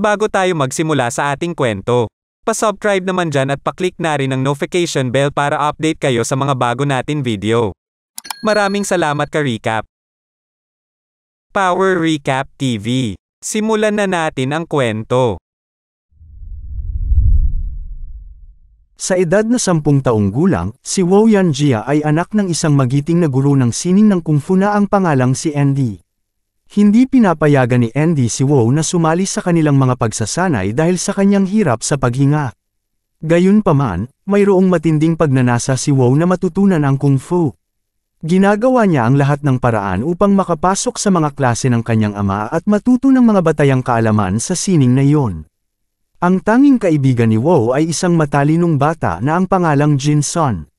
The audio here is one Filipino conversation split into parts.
Bago tayo magsimula sa ating kwento, pa-subscribe naman dyan at paklik na rin ang notification bell para update kayo sa mga bago natin video. Maraming salamat ka recap. Power Recap TV. Simulan na natin ang kwento. Sa edad na sampung taong gulang, si Wu Yanjia ay anak ng isang magiting na guro ng sining ng kung fu na ang pangalang si Andy. Hindi pinapayagan ni Andy si Wow na sumali sa kanilang mga pagsasanay dahil sa kanyang hirap sa paghinga. Gayunpaman, mayroong matinding pagnanasa si Wow na matutunan ang kung fu. Ginagawa niya ang lahat ng paraan upang makapasok sa mga klase ng kanyang ama at matuto ng mga batayang kaalaman sa sining na iyon. Ang tanging kaibigan ni Wo ay isang matalinong bata na ang pangalang Jinson.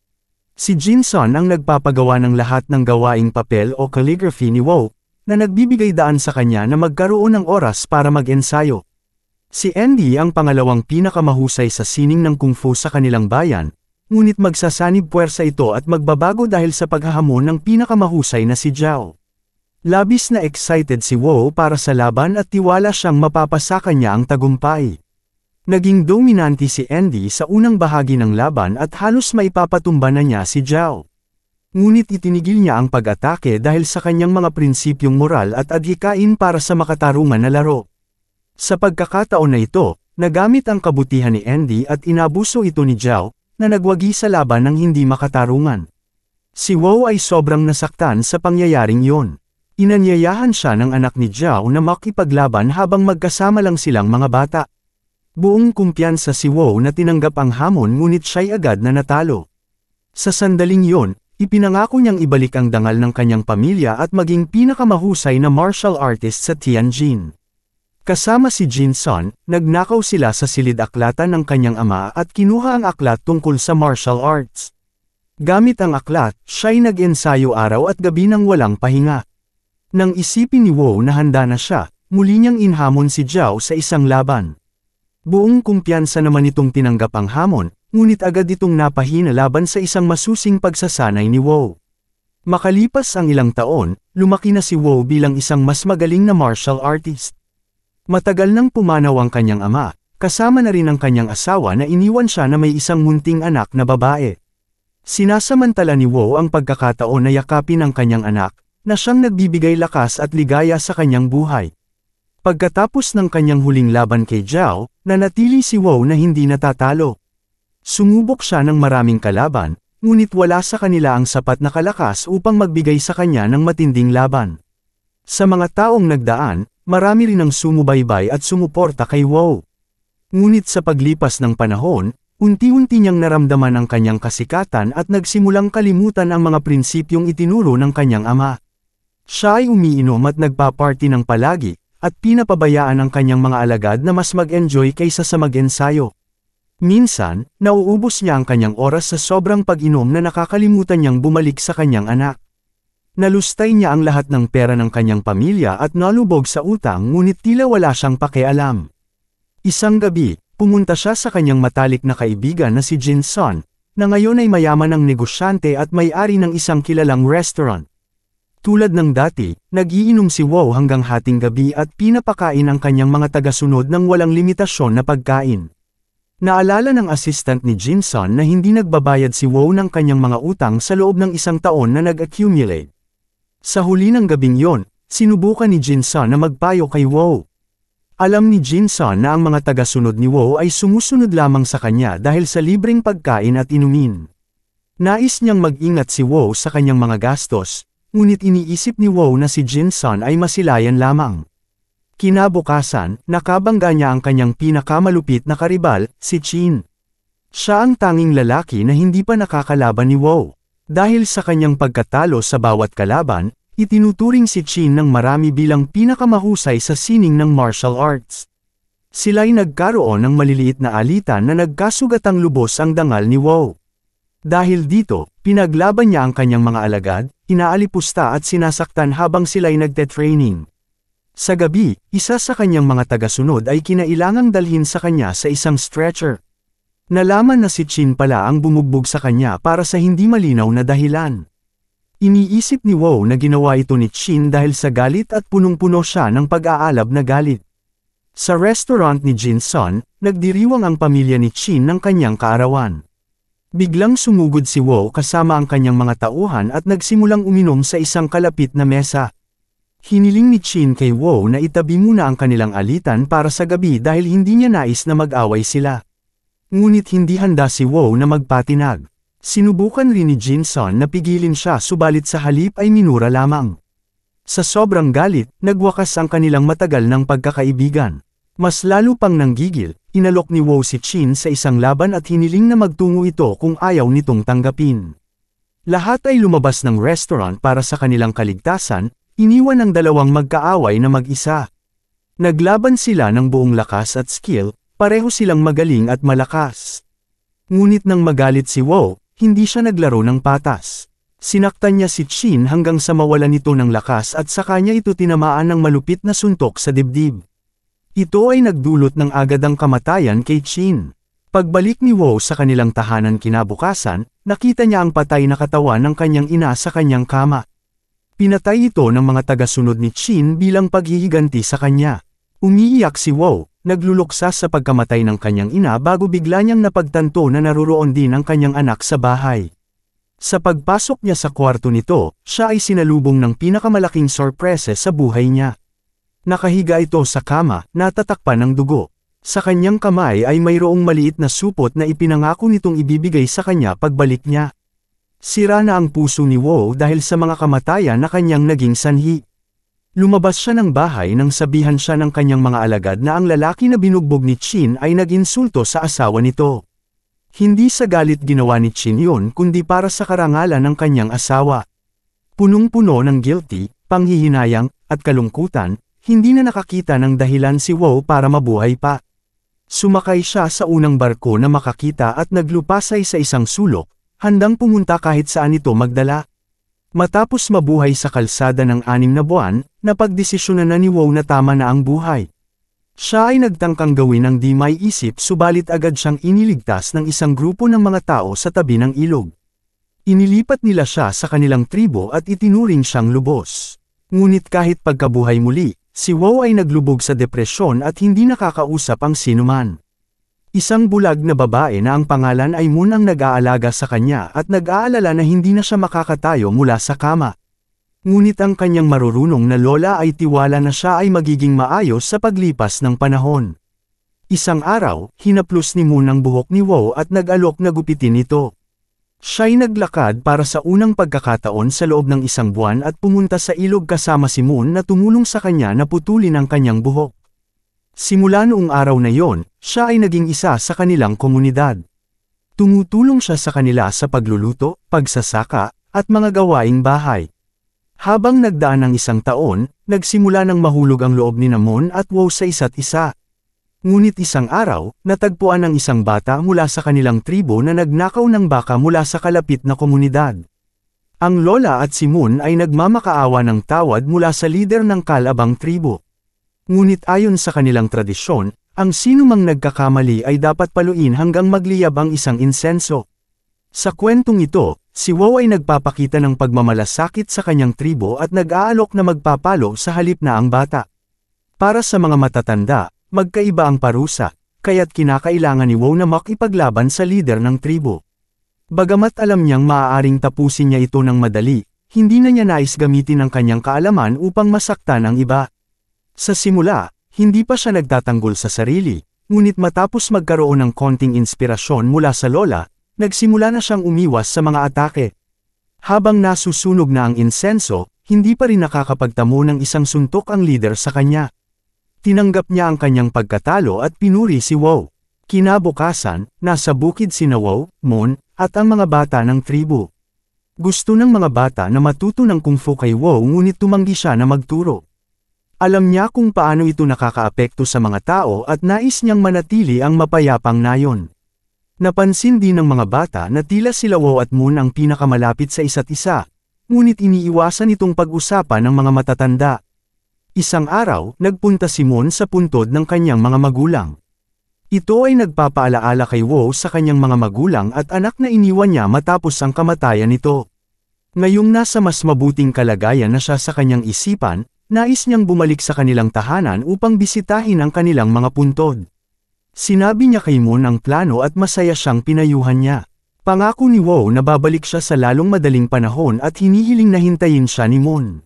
Si Jinson ang nagpapagawa ng lahat ng gawaing papel o calligraphy ni Wo, na nagbibigay daan sa kanya na magkaroon ng oras para mag-ensayo. Si Andy ang pangalawang pinakamahusay sa sining ng kung fu sa kanilang bayan, ngunit magsasanib puwersa ito at magbabago dahil sa paghahamon ng pinakamahusay na si Zhao. Labis na excited si Wo para sa laban at tiwala siyang mapapasa kanya ang tagumpay. Naging dominante si Andy sa unang bahagi ng laban at halos maipapatumba na niya si Zhao. Ngunit itinigil niya ang pag-atake dahil sa kanyang mga prinsipyong moral at adhikain para sa makatarungan na laro. Sa pagkakataon na ito, nagamit ang kabutihan ni Andy at inabuso ito ni Zhao, na nagwagi sa laban ng hindi makatarungan. Si Wow ay sobrang nasaktan sa pangyayaring yon. Inanyayahan siya ng anak ni Zhao na makipaglaban habang magkasama lang silang mga bata. Buong kumpiyansa si Wow na tinanggap ang hamon ngunit siya'y agad na natalo. Sa sandaling yon, Ipinangako niyang ibalik ang dangal ng kanyang pamilya at maging pinakamahusay na martial artist sa Tianjin. Kasama si Jin Sun, nagnakaw sila sa silid-aklatan ng kanyang ama at kinuha ang aklat tungkol sa martial arts. Gamit ang aklat, siya'y nag-ensayo araw at gabi nang walang pahinga. Nang isipin ni Wu na handa na siya, muli niyang inhamon si Zhao sa isang laban. Buong kumpiyansa naman itong tinanggap ang hamon, ngunit agad itong napahina laban sa isang masusing pagsasanay ni Woe. Makalipas ang ilang taon, lumaki na si Woe bilang isang mas magaling na martial artist. Matagal nang pumanaw ang kanyang ama, kasama na rin ang kanyang asawa na iniwan siya na may isang munting anak na babae. Sinasamantala ni Woe ang pagkakataon na yakapin ang kanyang anak, na siyang nagbibigay lakas at ligaya sa kanyang buhay. Pagkatapos ng kanyang huling laban kay Zhao, nanatili si Wow na hindi natatalo. Sumubok siya ng maraming kalaban, ngunit wala sa kanila ang sapat na kalakas upang magbigay sa kanya ng matinding laban. Sa mga taong nagdaan, marami rin ang sumubaybay at sumuporta kay Wow. Ngunit sa paglipas ng panahon, unti-unti niyang naramdaman ang kanyang kasikatan at nagsimulang kalimutan ang mga prinsipyong itinuro ng kanyang ama. Siya ay umiinom at nagpa-party ng palagi, at pinapabayaan ang kanyang mga alagad na mas mag-enjoy kaysa sa mag-ensayo. Minsan, nauubos niya ang kanyang oras sa sobrang pag-inom na nakakalimutan niyang bumalik sa kanyang anak. Nalustay niya ang lahat ng pera ng kanyang pamilya at nalubog sa utang ngunit tila wala siyang pakialam. Isang gabi, pumunta siya sa kanyang matalik na kaibigan na si Jin na ngayon ay mayaman ng negosyante at may-ari ng isang kilalang restaurant. Tulad ng dati, nagiinom si Wow hanggang hating gabi at pinapakain ang kanyang mga tagasunod ng walang limitasyon na pagkain. Naalala ng assistant ni Jinson na hindi nagbabayad si Wow ng kanyang mga utang sa loob ng isang taon na nag-accumulate. Sa huli ng gabing yon, sinubukan ni Jinson na magpayo kay Wow. Alam ni Jinson na ang mga tagasunod ni Wow ay sumusunod lamang sa kanya dahil sa libreng pagkain at inumin. Nais niyang mag-ingat si Wow sa kanyang mga gastos, ngunit iniisip ni Wow na si Jinson ay masilayan lamang. Kinabukasan, nakabangga niya ang kanyang pinakamalupit na karibal, si Chin. Siya ang tanging lalaki na hindi pa nakakalaban ni Wow. Dahil sa kanyang pagkatalo sa bawat kalaban, itinuturing si Chin ng marami bilang pinakamahusay sa sining ng martial arts. Sila'y nagkaroon ng maliliit na alitan na nagkasugatang lubos ang dangal ni Wow. Dahil dito, pinaglaban niya ang kanyang mga alagad, inaalipusta at sinasaktan habang sila'y nagte-training. Sa gabi, isa sa kanyang mga tagasunod ay kinailangang dalhin sa kanya sa isang stretcher. Nalaman na si Chin pala ang bumugbog sa kanya para sa hindi malinaw na dahilan. Iniisip ni Wow na ginawa ito ni Chin dahil sa galit at punong-puno siya ng pag-aalab na galit. Sa restaurant ni Jin Son, nagdiriwang ang pamilya ni Chin ng kanyang kaarawan. Biglang sumugod si Wo kasama ang kanyang mga tauhan at nagsimulang uminom sa isang kalapit na mesa. Hiniling ni Chin kay Wo na itabi muna ang kanilang alitan para sa gabi dahil hindi niya nais na mag-away sila. Ngunit hindi handa si Wo na magpatinag. Sinubukan rin ni Jin Son na pigilin siya subalit sa halip ay minura lamang. Sa sobrang galit, nagwakas ang kanilang matagal ng pagkakaibigan. Mas lalo pang nanggigil, inalok ni Wo si Chin sa isang laban at hiniling na magtungo ito kung ayaw nitong tanggapin. Lahat ay lumabas ng restaurant para sa kanilang kaligtasan, Iniwan ang dalawang magkaaway na mag-isa. Naglaban sila ng buong lakas at skill, pareho silang magaling at malakas. Ngunit nang magalit si Wo, hindi siya naglaro ng patas. Sinaktan niya si Chin hanggang sa mawalan ito ng lakas at sa kanya ito tinamaan ng malupit na suntok sa dibdib. Ito ay nagdulot ng agadang kamatayan kay Chin. Pagbalik ni Wo sa kanilang tahanan kinabukasan, nakita niya ang patay na katawan ng kanyang ina sa kanyang kama. Pinatay ito ng mga tagasunod ni Chin bilang paghihiganti sa kanya. Umiiyak si Wow, nagluluksa sa pagkamatay ng kanyang ina bago bigla niyang napagtanto na naruroon din ang kanyang anak sa bahay. Sa pagpasok niya sa kwarto nito, siya ay sinalubong ng pinakamalaking sorprese sa buhay niya. Nakahiga ito sa kama, natatakpan ng dugo. Sa kanyang kamay ay mayroong maliit na supot na ipinangako nitong ibibigay sa kanya pagbalik niya. Sira na ang puso ni Wo dahil sa mga kamatayan na kanyang naging sanhi. Lumabas siya ng bahay nang sabihan siya ng kanyang mga alagad na ang lalaki na binugbog ni Chin ay naginsulto sa asawa nito. Hindi sa galit ginawa ni Chin yun kundi para sa karangalan ng kanyang asawa. Punong-puno ng guilty, panghihinayang, at kalungkutan, hindi na nakakita ng dahilan si Wo para mabuhay pa. Sumakay siya sa unang barko na makakita at naglupasay sa isang sulok, Handang pumunta kahit saan ito magdala. Matapos mabuhay sa kalsada ng anim na buwan, napagdesisyonan na ni Wow na tama na ang buhay. Siya ay nagtangkang gawin ang di may isip subalit agad siyang iniligtas ng isang grupo ng mga tao sa tabi ng ilog. Inilipat nila siya sa kanilang tribo at itinuring siyang lubos. Ngunit kahit pagkabuhay muli, si Wow ay naglubog sa depresyon at hindi nakakausap ang sinuman. Isang bulag na babae na ang pangalan ay munang nag-aalaga sa kanya at nag-aalala na hindi na siya makakatayo mula sa kama. Ngunit ang kanyang marurunong na lola ay tiwala na siya ay magiging maayos sa paglipas ng panahon. Isang araw, hinaplos ni munang buhok ni Wow at nag-alok na gupitin ito. Siya'y naglakad para sa unang pagkakataon sa loob ng isang buwan at pumunta sa ilog kasama si Moon na tumulong sa kanya na putulin ang kanyang buhok. Simula noong araw na yon, siya ay naging isa sa kanilang komunidad. Tumutulong siya sa kanila sa pagluluto, pagsasaka, at mga gawaing bahay. Habang nagdaan ng isang taon, nagsimula ng mahulog ang loob ni Namon at Wow sa isa't isa. Ngunit isang araw, natagpuan ng isang bata mula sa kanilang tribo na nagnakaw ng baka mula sa kalapit na komunidad. Ang lola at si Moon ay nagmamakaawa ng tawad mula sa lider ng kalabang tribo. Ngunit ayon sa kanilang tradisyon, ang sinumang nagkakamali ay dapat paluin hanggang magliyab ang isang insenso. Sa kwentong ito, si Wow ay nagpapakita ng pagmamalasakit sa kanyang tribo at nag-aalok na magpapalo sa halip na ang bata. Para sa mga matatanda, magkaiba ang parusa, kaya't kinakailangan ni Wow na makipaglaban sa lider ng tribo. Bagamat alam niyang maaaring tapusin niya ito ng madali, hindi na niya nais gamitin ang kanyang kaalaman upang masaktan ang iba. Sa simula, hindi pa siya nagtatanggol sa sarili, ngunit matapos magkaroon ng konting inspirasyon mula sa lola, nagsimula na siyang umiwas sa mga atake. Habang nasusunog na ang insenso, hindi pa rin nakakapagtamo ng isang suntok ang leader sa kanya. Tinanggap niya ang kanyang pagkatalo at pinuri si Wow. Kinabukasan, nasa bukid si Wow, Moon, at ang mga bata ng tribu. Gusto ng mga bata na matuto ng kung fu kay Wow ngunit tumanggi siya na magturo. Alam niya kung paano ito nakakaapekto sa mga tao at nais niyang manatili ang mapayapang nayon. Napansin din ng mga bata na tila sila Wo at Moon ang pinakamalapit sa isa't isa, ngunit iniiwasan itong pag-usapan ng mga matatanda. Isang araw, nagpunta si Moon sa puntod ng kanyang mga magulang. Ito ay nagpapaalaala kay Wo sa kanyang mga magulang at anak na iniwan niya matapos ang kamatayan nito. Ngayong nasa mas mabuting kalagayan na siya sa kanyang isipan, Nais niyang bumalik sa kanilang tahanan upang bisitahin ang kanilang mga puntod. Sinabi niya kay Moon ang plano at masaya siyang pinayuhan niya. Pangako ni Wow na babalik siya sa lalong madaling panahon at hinihiling na hintayin siya ni Moon.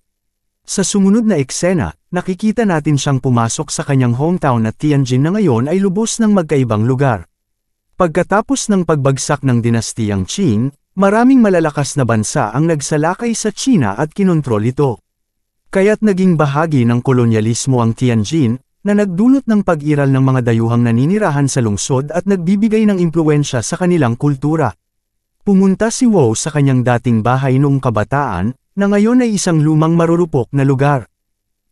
Sa sumunod na eksena, nakikita natin siyang pumasok sa kanyang hometown at Tianjin na ngayon ay lubos ng magkaibang lugar. Pagkatapos ng pagbagsak ng dinastiyang Qing, maraming malalakas na bansa ang nagsalakay sa China at kinontrol ito. Kaya't naging bahagi ng kolonyalismo ang Tianjin, na nagdulot ng pag-iral ng mga dayuhang naninirahan sa lungsod at nagbibigay ng impluensya sa kanilang kultura. Pumunta si Wu sa kanyang dating bahay noong kabataan, na ngayon ay isang lumang marurupok na lugar.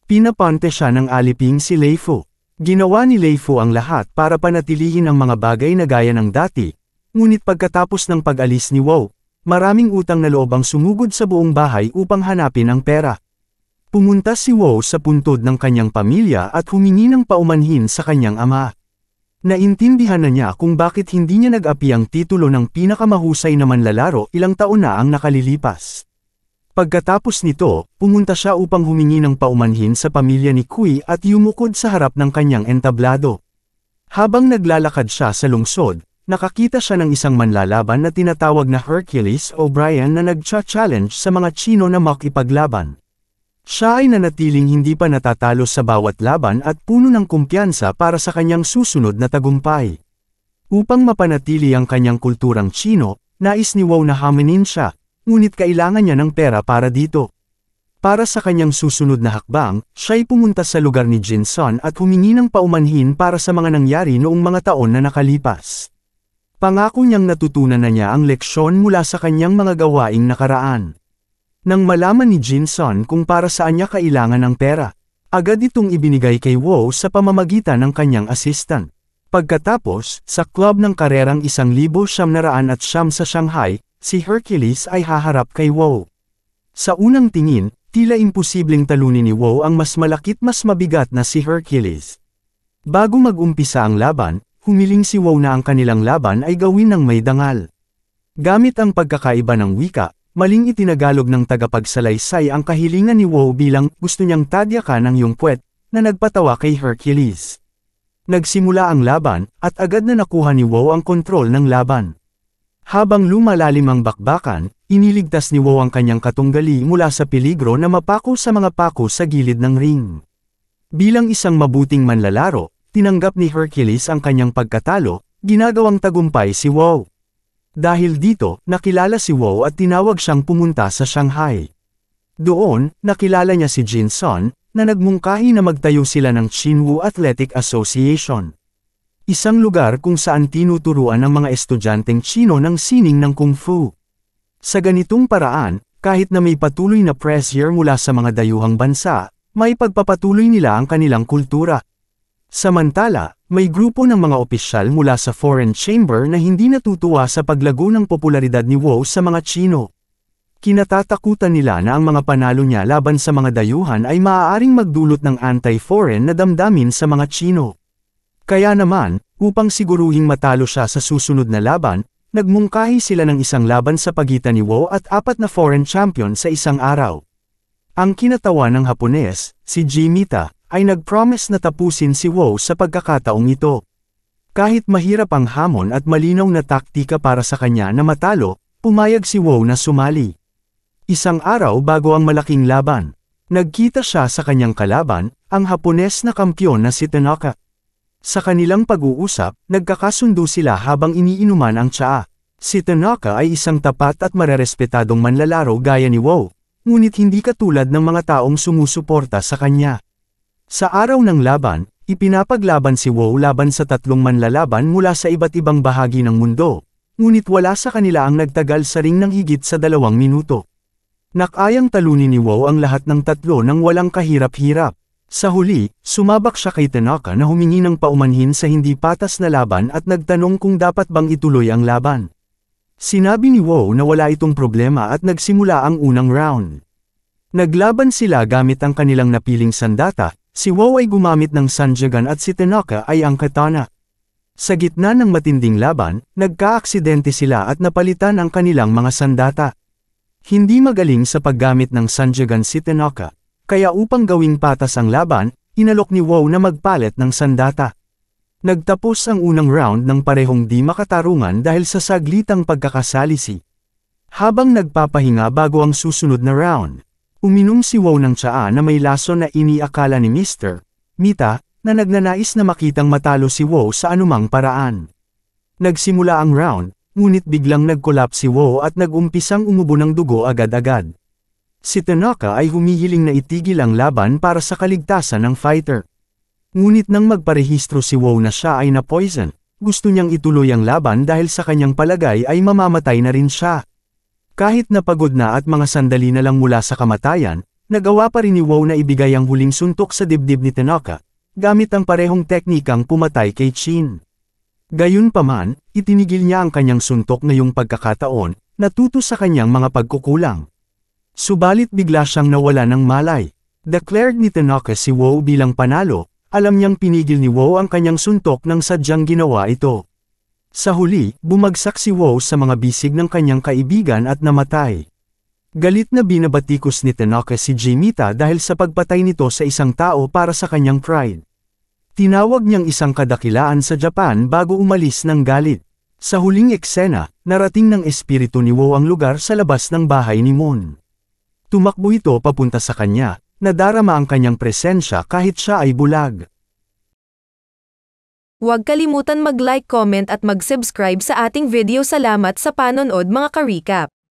Pinapante siya ng aliping si Leifu. Ginawa ni Leifu ang lahat para panatilihin ang mga bagay na gaya ng dati, ngunit pagkatapos ng pag-alis ni Wu, maraming utang na loob sumugod sa buong bahay upang hanapin ang pera. Pumunta si Wo sa puntod ng kanyang pamilya at humingi ng paumanhin sa kanyang ama. Naintindihan na niya kung bakit hindi niya nag-api ang titulo ng pinakamahusay na manlalaro ilang taon na ang nakalilipas. Pagkatapos nito, pumunta siya upang humingi ng paumanhin sa pamilya ni Kui at yumukod sa harap ng kanyang entablado. Habang naglalakad siya sa lungsod, nakakita siya ng isang manlalaban na tinatawag na Hercules O'Brien na nagcha-challenge sa mga Chino na makipaglaban. Siya ay nanatiling hindi pa natatalo sa bawat laban at puno ng kumpiyansa para sa kanyang susunod na tagumpay. Upang mapanatili ang kanyang kulturang Chino, nais ni Wow na haminin siya, ngunit kailangan niya ng pera para dito. Para sa kanyang susunod na hakbang, siya'y pumunta sa lugar ni Jinson at humingi ng paumanhin para sa mga nangyari noong mga taon na nakalipas. Pangako niyang natutunan na niya ang leksyon mula sa kanyang mga gawaing nakaraan. Nang malaman ni Jin kung para saan niya kailangan ng pera, agad itong ibinigay kay Wo sa pamamagitan ng kanyang assistant. Pagkatapos, sa club ng karerang 1,700 at siyam sa Shanghai, si Hercules ay haharap kay Wo. Sa unang tingin, tila imposibleng talunin ni Wo ang mas malakit mas mabigat na si Hercules. Bago mag-umpisa ang laban, humiling si Wow na ang kanilang laban ay gawin ng may dangal. Gamit ang pagkakaiba ng wika, Maling itinagalog ng tagapagsalaysay ang kahilingan ni Woe bilang gusto niyang tadyakan ng yung puwet na nagpatawa kay Hercules. Nagsimula ang laban at agad na nakuha ni Woe ang kontrol ng laban. Habang lumalalim ang bakbakan, iniligtas ni Woe ang kanyang katunggali mula sa peligro na mapako sa mga pako sa gilid ng ring. Bilang isang mabuting manlalaro, tinanggap ni Hercules ang kanyang pagkatalo, ginagawang tagumpay si Woe. Dahil dito, nakilala si Wo at tinawag siyang pumunta sa Shanghai. Doon, nakilala niya si Jin Sun, na nagmungkahi na magtayo sila ng Chinwu Athletic Association. Isang lugar kung saan tinuturuan ng mga estudyanteng Chino ng sining ng Kung Fu. Sa ganitong paraan, kahit na may patuloy na pressure mula sa mga dayuhang bansa, may pagpapatuloy nila ang kanilang kultura. Samantala, may grupo ng mga opisyal mula sa Foreign Chamber na hindi natutuwa sa paglago ng popularidad ni Wu sa mga Chino. Kinatatakutan nila na ang mga panalo niya laban sa mga dayuhan ay maaaring magdulot ng anti-foreign na damdamin sa mga Chino. Kaya naman, upang siguruhing matalo siya sa susunod na laban, nagmungkahi sila ng isang laban sa pagitan ni Wo at apat na foreign champion sa isang araw. Ang kinatawan ng Hapones, si Jimita, ay nagpromise na tapusin si Woe sa pagkakataong ito. Kahit mahirap ang hamon at malinaw na taktika para sa kanya na matalo, pumayag si Woe na sumali. Isang araw bago ang malaking laban, nagkita siya sa kanyang kalaban, ang Hapones na kampyon na si Tanaka. Sa kanilang pag-uusap, nagkakasundo sila habang iniinuman ang tsaa. Si Tanaka ay isang tapat at marerespetadong manlalaro gaya ni Woe, ngunit hindi katulad ng mga taong sumusuporta sa kanya. Sa araw ng laban, ipinapaglaban si Woe laban sa tatlong manlalaban mula sa iba't ibang bahagi ng mundo, ngunit wala sa kanila ang nagtagal sa ring ng higit sa dalawang minuto. Nakayang talunin ni Woe ang lahat ng tatlo nang walang kahirap-hirap. Sa huli, sumabak siya kay Tanaka na humingi ng paumanhin sa hindi patas na laban at nagtanong kung dapat bang ituloy ang laban. Sinabi ni Woe na wala itong problema at nagsimula ang unang round. Naglaban sila gamit ang kanilang napiling sandata, Si Wow ay gumamit ng Sanjagan at si Tanaka ay ang katana. Sa gitna ng matinding laban, nagkaaksidente sila at napalitan ang kanilang mga sandata. Hindi magaling sa paggamit ng Sanjagan si Tanaka, kaya upang gawing patas ang laban, inalok ni Wow na magpalit ng sandata. Nagtapos ang unang round ng parehong di makatarungan dahil sa saglitang pagkakasalisi. Habang nagpapahinga bago ang susunod na round, Uminom si Wow ng tsaa na may laso na iniakala ni Mr. Mita, na nagnanais na makitang matalo si Wow sa anumang paraan. Nagsimula ang round, ngunit biglang nagkolap si Wow at nagumpisang umubo ng dugo agad-agad. Si Tanaka ay humihiling na itigil ang laban para sa kaligtasan ng fighter. Ngunit nang magparehistro si Wow na siya ay na-poison, gusto niyang ituloy ang laban dahil sa kanyang palagay ay mamamatay na rin siya. Kahit napagod na at mga sandali na lang mula sa kamatayan, nagawa pa rin ni Wow na ibigay ang huling suntok sa dibdib ni Tanaka, gamit ang parehong teknikang pumatay kay Chin. Gayunpaman, itinigil niya ang kanyang suntok ngayong pagkakataon, natuto sa kanyang mga pagkukulang. Subalit bigla siyang nawala ng malay. Declared ni Tanaka si Wow bilang panalo, alam niyang pinigil ni Wow ang kanyang suntok nang sadyang ginawa ito. Sa huli, bumagsak si Wo sa mga bisig ng kanyang kaibigan at namatay. Galit na binabatikos ni Tanaka si Jimita dahil sa pagpatay nito sa isang tao para sa kanyang pride. Tinawag niyang isang kadakilaan sa Japan bago umalis ng galit. Sa huling eksena, narating ng espiritu ni Wo ang lugar sa labas ng bahay ni Mon. Tumakbo ito papunta sa kanya, nadarama ang kanyang presensya kahit siya ay bulag. Huwag kalimutan mag-like, comment at mag-subscribe sa ating video. Salamat sa panonood mga ka karikap.